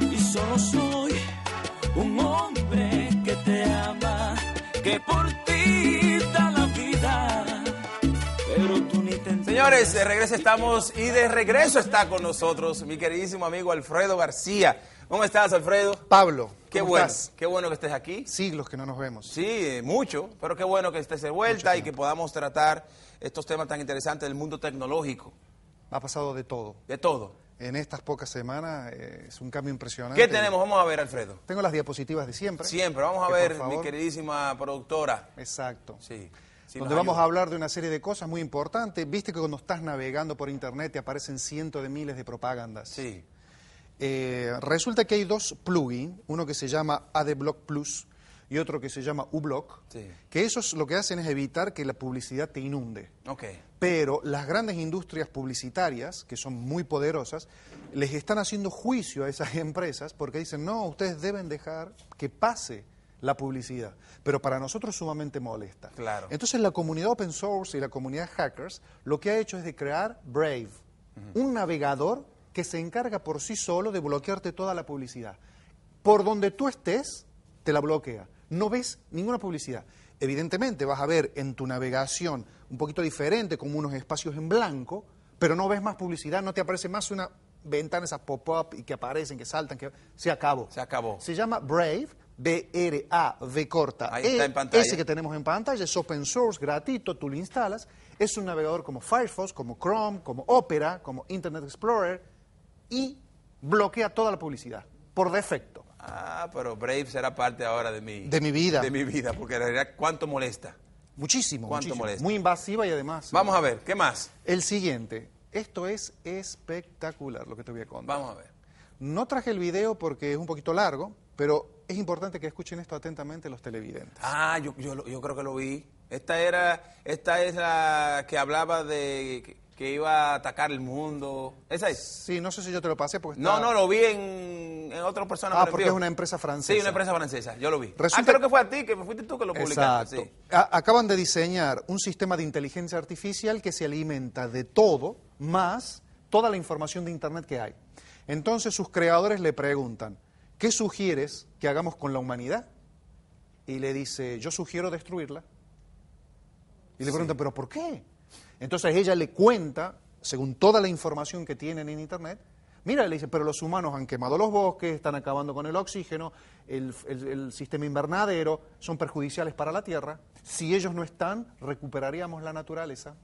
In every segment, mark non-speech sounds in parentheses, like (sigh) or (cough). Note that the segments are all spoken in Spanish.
y solo soy un hombre que te ama, que por ti da la vida. Pero tú ni te Señores, de regreso estamos y de regreso está con nosotros mi queridísimo amigo Alfredo García. ¿Cómo estás, Alfredo? Pablo. Qué ¿cómo bueno, estás? qué bueno que estés aquí. Siglos que no nos vemos. Sí, mucho, pero qué bueno que estés de vuelta y que podamos tratar estos temas tan interesantes del mundo tecnológico. Ha pasado de todo. De todo en estas pocas semanas. Eh, es un cambio impresionante. ¿Qué tenemos? Vamos a ver, Alfredo. Tengo las diapositivas de siempre. Siempre, vamos a ver, mi queridísima productora. Exacto. Sí. donde vamos a hablar de una serie de cosas muy importantes. Viste que cuando estás navegando por internet te aparecen cientos de miles de propagandas. Sí. Eh, resulta que hay dos plugins, uno que se llama AdBlock Plus, y otro que se llama uBlock, que esos lo que hacen es evitar que la publicidad te inunde. Pero las grandes industrias publicitarias, que son muy poderosas, les están haciendo juicio a esas (laughs) empresas porque dicen, no, ustedes deben dejar que pase la publicidad, pero para nosotros es sumamente molesta. Entonces la comunidad open source y la comunidad hackers lo que ha hecho es de crear Brave, un navegador que se encarga por sí solo de bloquearte toda la publicidad. Por donde tú estés, te la bloquea no ves ninguna publicidad. Evidentemente vas a ver en tu navegación un poquito diferente, como unos espacios en blanco, pero no ves más publicidad, no te aparece más una ventana, esas pop-up y que aparecen, que saltan, que se acabó. Se acabó. Se llama Brave, B-R-A-V corta. Ahí está e, en pantalla. Ese que tenemos en pantalla es open source, gratuito, tú lo instalas. Es un navegador como Firefox, como Chrome, como Opera, como Internet Explorer y bloquea toda la publicidad por defecto. Ah, pero Brave será parte ahora de mi... De mi vida. De mi vida, porque en realidad, ¿cuánto molesta? Muchísimo, ¿Cuánto molesta? Muy invasiva y además... Vamos a ver, ¿qué más? El siguiente. Esto es espectacular lo que te voy a contar. Vamos a ver. No traje el video porque es un poquito largo, pero es importante que escuchen esto atentamente los televidentes. Ah, yo, yo, yo creo que lo vi. Esta era, esta es la que hablaba de que, iba a atacar el mundo. ¿Esa es? Sí, no sé si yo te lo pasé porque No, no, lo vi en Ah, porque es una empresa francesa. Sí, una empresa francesa, yo lo vi. Ah, que fue a ti, que fuiste tú que lo publicaste. Exacto. Acaban de diseñar un sistema de inteligencia artificial que se alimenta de todo, más toda la información de Internet que hay. Entonces sus creadores le preguntan, ¿qué sugieres que hagamos con la humanidad? Y le dice, yo sugiero destruirla. Y le pregunta ¿pero por qué? Entonces ella le cuenta, según toda la información que tienen en Internet, Mira, le dice, pero los humanos han quemado los bosques, están acabando con el oxígeno, el, sistema invernadero, son perjudiciales para la Tierra. Si ellos no están, recuperaríamos la naturaleza.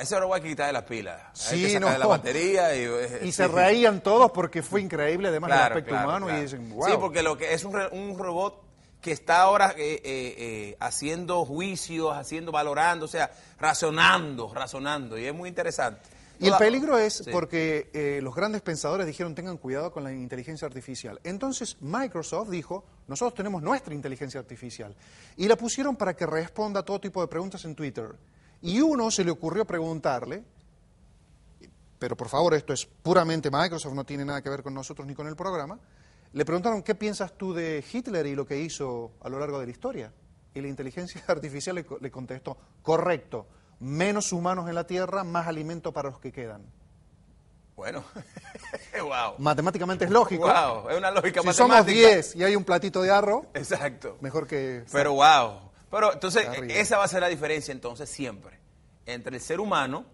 Eso ese voy a quitar de las pilas. Sí, Hay que la batería. (laughs) Y, se reían todos porque fue increíble, además, del aspecto humano. Sí, porque lo que es un, robot que está ahora eh, eh, eh, haciendo juicios, haciendo, valorando, o sea, razonando, razonando. Y es muy interesante. Y el peligro es porque eh, los grandes pensadores dijeron tengan cuidado con la inteligencia artificial. Entonces Microsoft dijo, nosotros tenemos nuestra inteligencia artificial. Y la pusieron para que responda a todo tipo de preguntas en Twitter. Y uno se le ocurrió preguntarle, pero por favor esto es puramente Microsoft, no tiene nada que ver con nosotros ni con el programa, le preguntaron, ¿qué piensas tú de Hitler y lo que hizo a lo largo de la historia? Y la inteligencia (laughs) artificial le contestó, correcto menos humanos en la Tierra, más alimento para los que quedan. Bueno, (laughs) wow. Matemáticamente es lógico. Wow, es una lógica matemática. Si somos 10 y hay un platito de arroz, exacto. Mejor que. Pero wow. Pero entonces, eh, esa va a ser la diferencia entonces siempre entre el ser humano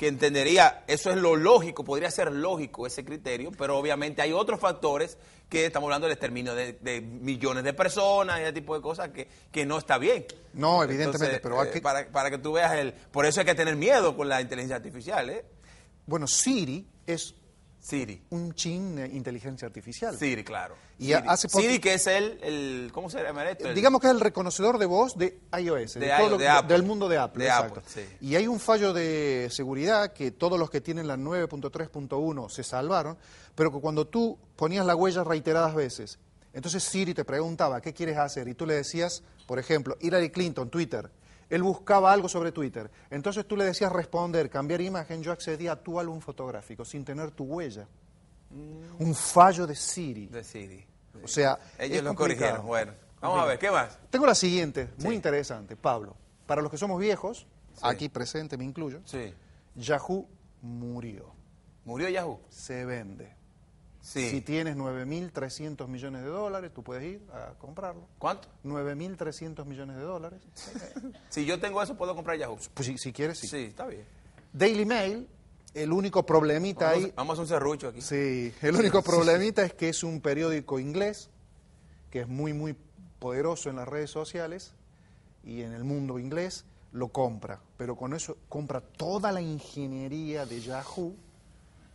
que entendería, eso es lo lógico, podría ser lógico ese criterio, pero obviamente hay otros factores que estamos hablando del exterminio de, millones de personas, y ese tipo de cosas que, no está bien. No, evidentemente, pero eh, para, para que tú veas el... Por eso hay que tener miedo con la inteligencia artificial, ¿eh? Bueno, Siri es Siri. Un chin de inteligencia artificial. Siri, claro. Y Siri. que es el, ¿cómo se digamos que es el reconocedor de voz de iOS, de del mundo de Apple. exacto. Y hay un fallo de seguridad que todos los que tienen la 9.3.1 se salvaron, pero que cuando tú ponías la huella reiteradas veces, entonces Siri te preguntaba, ¿qué quieres hacer? Y tú le decías, por ejemplo, Hillary Clinton, Twitter. Él buscaba algo sobre Twitter. Entonces tú le decías responder, cambiar imagen, yo accedí a tu álbum fotográfico sin tener tu huella. Mm. Un fallo de Siri. De Siri. O sea, ellos lo corrigieron. Bueno, vamos a ver, ¿qué más? Tengo la siguiente, muy interesante, Pablo. Para los que somos viejos, aquí presente me incluyo, sí. Yahoo murió. ¿Murió Yahoo? Se vende. Si tienes 9.300 millones de dólares, tú puedes ir a comprarlo. ¿Cuánto? 9.300 millones de dólares. (laughs) si yo tengo eso, puedo comprar Yahoo. Pues si, quieres, sí. Sí, está bien. Daily Mail, el único problemita ahí... Vamos a un cerrucho aquí. Sí, el único (laughs) problemita es que es un periódico inglés, que es muy, muy poderoso en las redes sociales y en el mundo inglés, lo compra. Pero con eso compra toda la ingeniería de Yahoo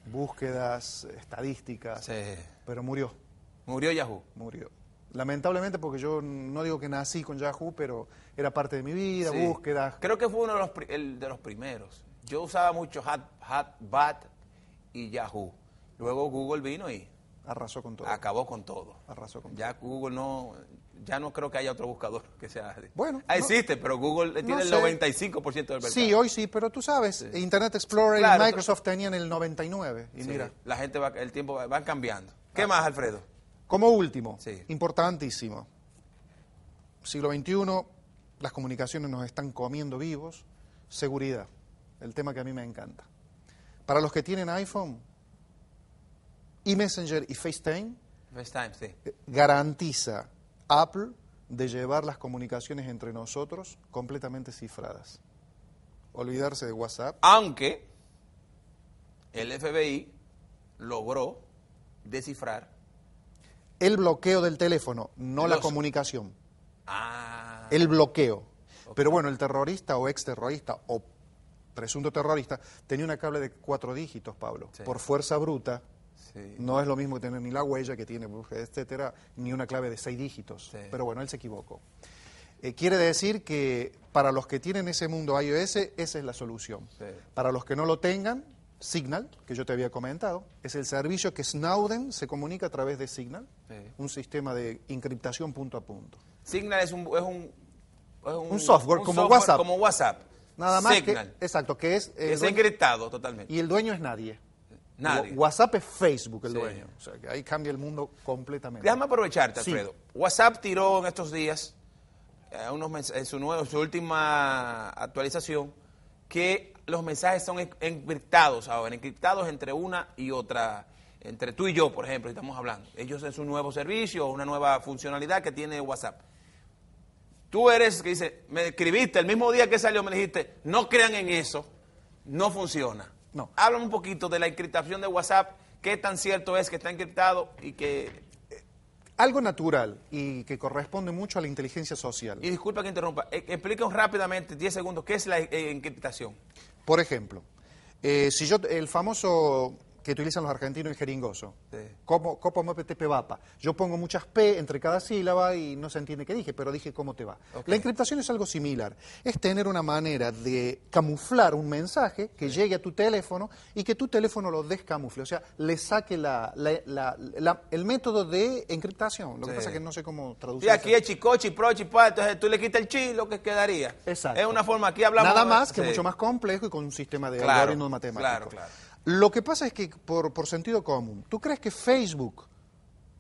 búsquedas, estadísticas, sí. pero murió. ¿Murió Yahoo? Murió. Lamentablemente, porque yo no digo que nací con Yahoo, pero era parte de mi vida, búsquedas. Creo que fue uno de los, de los primeros. Yo usaba mucho Bat y Yahoo. Luego Google vino y... Arrasó con todo. Acabó con todo. Arrasó con todo. Ya Google no ya no creo que haya otro buscador que sea. Bueno. Ah, existe, pero Google tiene el 95% del mercado. Sí, hoy sí, pero tú sabes, Internet Explorer y Microsoft tenían el 99. Y mira. La gente va, el tiempo va, cambiando. ¿Qué ah. más, Alfredo? Como último, importantísimo. Siglo XXI, las comunicaciones nos están comiendo vivos. Seguridad, el tema que a mí me encanta. Para los que tienen iPhone, eMessenger y FaceTime, FaceTime sí. Eh, garantiza Apple de llevar las comunicaciones entre nosotros completamente cifradas. Olvidarse de WhatsApp. Aunque el FBI logró descifrar. El bloqueo del teléfono, no la comunicación. Ah. El bloqueo. Pero bueno, el terrorista o ex terrorista o presunto terrorista tenía una cable de cuatro dígitos, Pablo, por fuerza bruta no es lo mismo tener ni la huella que tiene, pues, etcétera, ni una clave de seis dígitos. Pero bueno, él se equivocó. Eh, quiere decir que para los que tienen ese mundo iOS, esa es la solución. Para los que no lo tengan, Signal, que yo te había comentado, es el servicio que Snowden se comunica a través de Signal, un sistema de encriptación punto a punto. Signal es un, es un, software, como, WhatsApp. como WhatsApp. Nada más. exacto, que es. Es encriptado totalmente. Y el dueño es nadie. WhatsApp es Facebook el dueño. O sea, que ahí cambia el mundo completamente. Déjame aprovecharte, Alfredo. WhatsApp tiró en estos días, eh, unos en su, nuevo, su última actualización, que los mensajes son encriptados ahora, encriptados entre una y otra, entre tú y yo, por ejemplo, estamos hablando. Ellos es un nuevo servicio, una nueva funcionalidad que tiene WhatsApp. Tú eres que dice, me escribiste el mismo día que salió, me dijiste, no crean en eso, no funciona. No. un poquito de la encriptación de WhatsApp, qué tan cierto es que está encriptado y que... Eh, Algo natural y que corresponde mucho a la inteligencia social. Y disculpa que interrumpa, eh, explíquenos rápidamente, 10 segundos, qué es la eh, encriptación. Por ejemplo, si yo, el famoso que utilizan los argentinos y jeringoso. Como, copo, mope, vapa. Yo pongo muchas P entre cada sílaba y no se entiende qué dije, pero dije cómo te va. La encriptación es algo similar. Es tener una manera de camuflar un mensaje que llegue a tu teléfono y que tu teléfono lo descamufle. O sea, le saque la, el método de encriptación. Lo que pasa es que no sé cómo traducirlo. Y aquí es chicochi, prochi, pa, entonces tú le quitas el chi, lo que quedaría. Exacto. Es una forma, aquí hablamos... Nada más que mucho más complejo y con un sistema de algoritmo algoritmos matemáticos. Claro, claro. Lo que pasa es que, por, sentido común, ¿tú crees que Facebook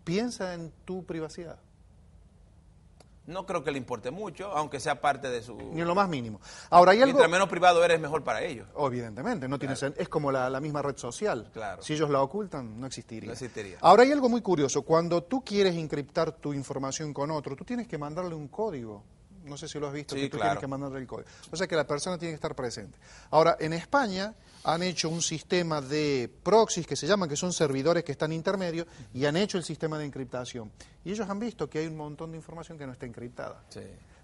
piensa en tu privacidad? No creo que le importe mucho, aunque sea parte de su... Ni en lo más mínimo. Ahora, hay algo... Mientras menos privado eres, mejor para ellos. Evidentemente, no tiene Es como la, misma red social. Claro. Si ellos la ocultan, no existiría. No existiría. Ahora, hay algo muy curioso. Cuando tú quieres encriptar tu información con otro, tú tienes que mandarle un código no sé si lo has visto, que tú tienes que mandarle el código. O sea que la persona tiene que estar presente. Ahora, en España han hecho un sistema de proxies que se llaman, que son servidores que están intermedios, y han hecho el sistema de encriptación. Y ellos han visto que hay un montón de información que no está encriptada.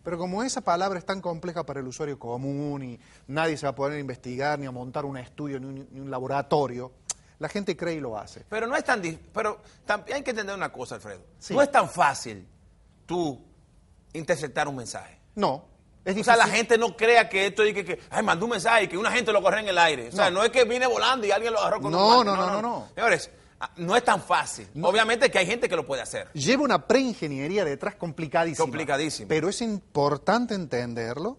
Pero como esa palabra es tan compleja para el usuario común y nadie se va a poder investigar, ni a montar un estudio, ni un, laboratorio, la gente cree y lo hace. Pero no es tan... Pero también hay que entender una cosa, Alfredo. No es tan fácil tú interceptar un mensaje. No. Es o sea, la gente no crea que esto y que, ay, mandó un mensaje y que una gente lo corre en el aire. O sea, no, es que viene volando y alguien lo agarró con un no, no, no, no, no. Señores, ah, no es tan fácil. Obviamente que hay gente que lo puede hacer. Lleva una preingeniería detrás complicadísima. Complicadísima. Pero es importante entenderlo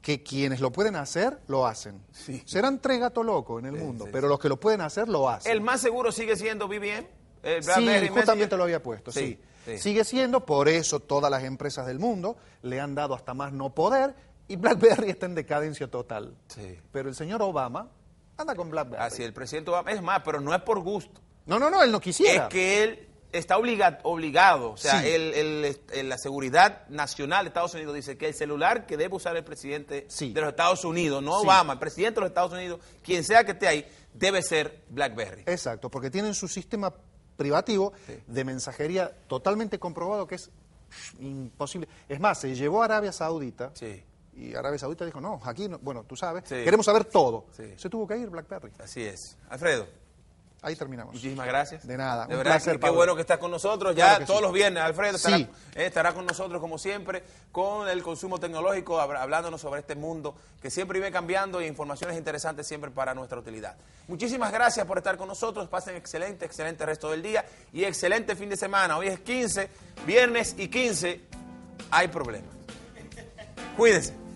que quienes lo pueden hacer, lo hacen. Serán tres gatos locos en el mundo, pero los que lo pueden hacer, lo hacen. El más seguro sigue siendo BBM. sí, justamente lo había puesto, sí. Sigue siendo, por eso todas las empresas del mundo le han dado hasta más no poder y BlackBerry está en decadencia total. Sí. Pero el señor Obama anda con BlackBerry. Así, el presidente Obama, es más, pero no es por gusto. No, no, no, él no quisiera. Es que él está obligado, o sea, el, la seguridad nacional de Estados Unidos dice que el celular que debe usar el presidente de los Estados Unidos, no Obama, el presidente de los Estados Unidos, quien sea que esté ahí, debe ser BlackBerry. Exacto, porque tienen su sistema privativo de mensajería totalmente comprobado que es imposible. Es más, se llevó a Arabia Saudita y Arabia Saudita dijo, no, aquí, bueno, tú sabes, queremos saber todo. Se tuvo que ir BlackBerry. Así es. Alfredo. Ahí terminamos. Muchísimas gracias. De nada. De verdad, placer, bueno que estás con nosotros. Ya todos los viernes, Alfredo eh, estará, con nosotros, como siempre, con el consumo tecnológico, hablándonos sobre este mundo que siempre vive cambiando y informaciones interesantes siempre para nuestra utilidad. Muchísimas gracias por estar con nosotros. Pasen excelente, excelente resto del día y excelente fin de semana. Hoy es 15, viernes y 15. Hay problemas. Cuídense.